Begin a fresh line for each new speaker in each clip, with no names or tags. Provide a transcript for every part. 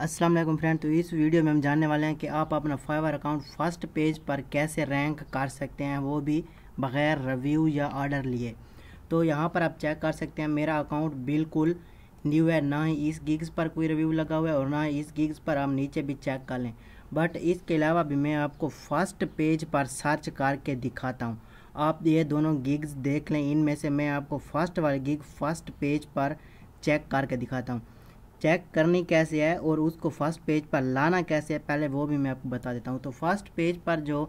अस्सलाम वालेकुम फ्रेंड तो इस वीडियो में हम जानने वाले हैं कि आप अपना फाइवर अकाउंट फर्स्ट पेज पर कैसे रैंक कर सकते हैं वो भी बग़ैर रिव्यू या ऑर्डर लिए तो यहाँ पर आप चेक कर सकते हैं मेरा अकाउंट बिल्कुल न्यू है ना ही इस गिग्स पर कोई रिव्यू लगा हुआ है और ना ही इस गिग्स पर आप नीचे भी चेक कर लें बट इसके अलावा भी मैं आपको फर्स्ट पेज पर सर्च करके दिखाता हूँ आप ये दोनों गिग्स देख लें इनमें से मैं आपको फर्स्ट वाली गिग फर्स्ट पेज पर चेक करके दिखाता हूँ चेक करनी कैसे है और उसको फर्स्ट पेज पर लाना कैसे है पहले वो भी मैं आपको बता देता हूँ तो फर्स्ट पेज पर जो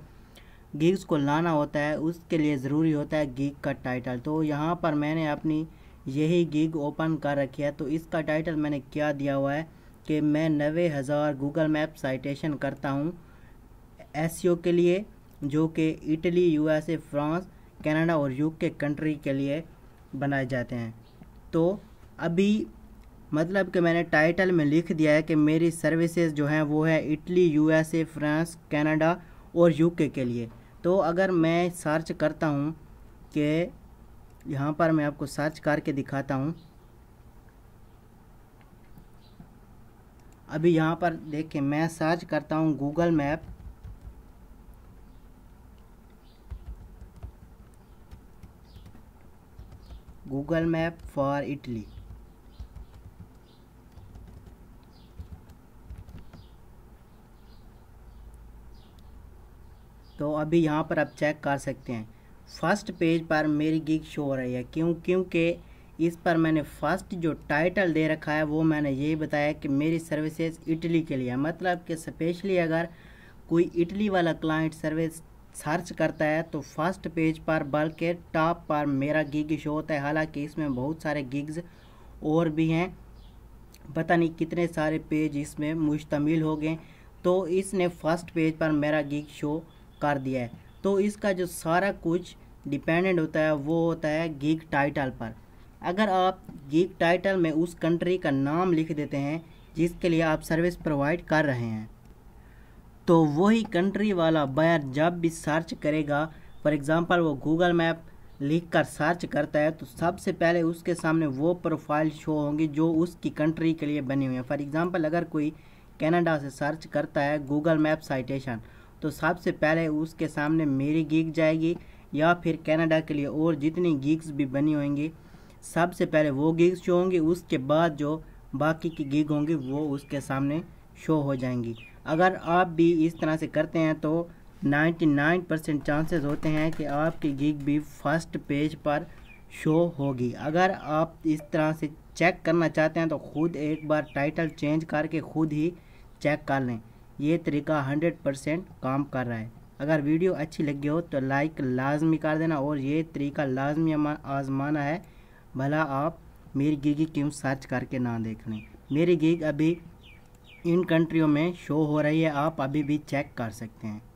गिग्स को लाना होता है उसके लिए ज़रूरी होता है गिग का टाइटल तो यहाँ पर मैंने अपनी यही गिग ओपन कर रखी है तो इसका टाइटल मैंने क्या दिया हुआ है कि मैं नवे हज़ार गूगल मैप साइटेशन करता हूँ एस e के लिए जो कि इटली यू फ्रांस कनाडा और यूके कंट्री के लिए बनाए जाते हैं तो अभी मतलब कि मैंने टाइटल में लिख दिया है कि मेरी सर्विसेज जो हैं वो है इटली यूएसए फ्रांस कनाडा और यूके के लिए तो अगर मैं सर्च करता हूँ कि यहाँ पर मैं आपको सर्च करके दिखाता हूँ अभी यहाँ पर देखें मैं सर्च करता हूँ Google map Google map for Italy तो अभी यहाँ पर आप चेक कर सकते हैं फर्स्ट पेज पर मेरी गिग शो हो रही है क्यों क्योंकि इस पर मैंने फर्स्ट जो टाइटल दे रखा है वो मैंने यही बताया कि मेरी सर्विसेज इटली के लिए मतलब कि स्पेशली अगर कोई इटली वाला क्लाइंट सर्विस सर्च करता है तो फर्स्ट पेज पर बल्कि टॉप पर मेरा गिग शो होता है हालांकि इसमें बहुत सारे गिग्स और भी हैं पता नहीं कितने सारे पेज इसमें मुश्तमिल हो गए तो इसने फर्स्ट पेज पर मेरा गिग शो कर दिया है तो इसका जो सारा कुछ डिपेंडेंट होता है वो होता है गिग टाइटल पर अगर आप गिग टाइटल में उस कंट्री का नाम लिख देते हैं जिसके लिए आप सर्विस प्रोवाइड कर रहे हैं तो वही कंट्री वाला बायर जब भी सर्च करेगा फॉर एग्ज़ाम्पल वो गूगल मैप लिख कर सर्च करता है तो सबसे पहले उसके सामने वो प्रोफाइल शो होंगी जो उसकी कंट्री के लिए बनी हुई है फॉर एग्ज़ाम्पल अगर कोई कनाडा से सर्च करता है गूगल मैप साइटेशन तो सबसे पहले उसके सामने मेरी गीक जाएगी या फिर कनाडा के लिए और जितनी गीक्स भी बनी होंगी सबसे पहले वो गिग्स शो होंगी उसके बाद जो बाकी की गिग होंगी वो उसके सामने शो हो जाएंगी अगर आप भी इस तरह से करते हैं तो 99 परसेंट चांसेस होते हैं कि आपकी गिग भी फर्स्ट पेज पर शो होगी अगर आप इस तरह से चेक करना चाहते हैं तो खुद एक बार टाइटल चेंज करके खुद ही चेक कर लें ये तरीका हंड्रेड परसेंट काम कर रहा है अगर वीडियो अच्छी लगी हो तो लाइक लाजमी कर देना और ये तरीका लाजमी आजमाना है भला आप मेरी गिगी क्यों सर्च करके ना देख लें मेरी गिग अभी इन कंट्रियों में शो हो रही है आप अभी भी चेक कर सकते हैं